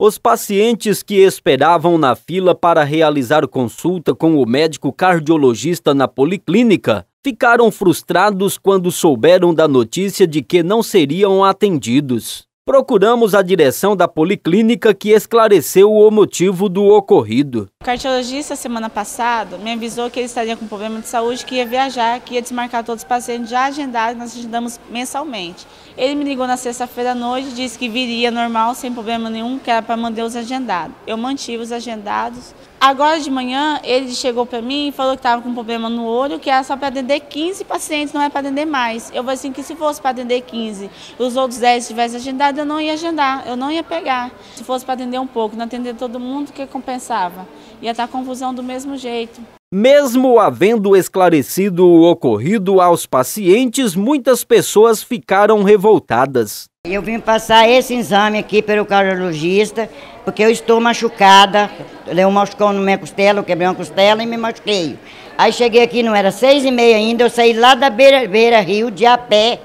Os pacientes que esperavam na fila para realizar consulta com o médico cardiologista na policlínica ficaram frustrados quando souberam da notícia de que não seriam atendidos procuramos a direção da policlínica que esclareceu o motivo do ocorrido. O cardiologista, semana passada, me avisou que ele estaria com problema de saúde, que ia viajar, que ia desmarcar todos os pacientes já agendados, nós agendamos mensalmente. Ele me ligou na sexta-feira à noite, disse que viria normal, sem problema nenhum, que era para manter os agendados. Eu mantive os agendados. Agora de manhã, ele chegou para mim e falou que estava com problema no olho, que era só para atender 15 pacientes, não é para atender mais. Eu falei assim, que se fosse para atender 15, os outros 10 tivessem agendado, eu não ia agendar, eu não ia pegar. Se fosse para atender um pouco, não atender todo mundo, o que compensava? Ia estar tá confusão do mesmo jeito. Mesmo havendo esclarecido o ocorrido aos pacientes, muitas pessoas ficaram revoltadas. Eu vim passar esse exame aqui pelo cardiologista, porque eu estou machucada, Eu machucou no na minha costela, eu quebrei uma costela e me machuquei. Aí cheguei aqui, não era seis e meia ainda, eu saí lá da beira, beira rio de a pé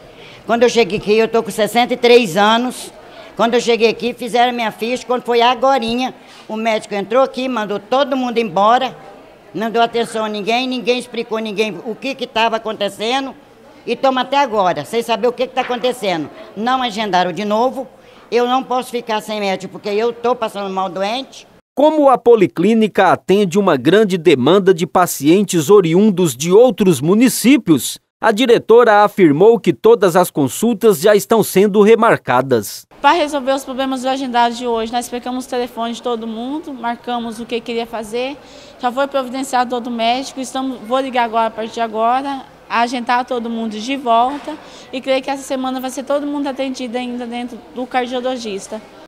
quando eu cheguei aqui, eu estou com 63 anos. Quando eu cheguei aqui, fizeram minha ficha. Quando foi agora, o médico entrou aqui, mandou todo mundo embora. Não deu atenção a ninguém, ninguém explicou ninguém o que estava acontecendo. E estamos até agora, sem saber o que está acontecendo. Não agendaram de novo. Eu não posso ficar sem médico, porque eu estou passando mal doente. Como a policlínica atende uma grande demanda de pacientes oriundos de outros municípios, a diretora afirmou que todas as consultas já estão sendo remarcadas. Para resolver os problemas do agendado de hoje, nós pegamos o telefone de todo mundo, marcamos o que queria fazer, já foi providenciado todo médico, estamos, vou ligar agora, a partir de agora, agendar todo mundo de volta e creio que essa semana vai ser todo mundo atendido ainda dentro do cardiologista.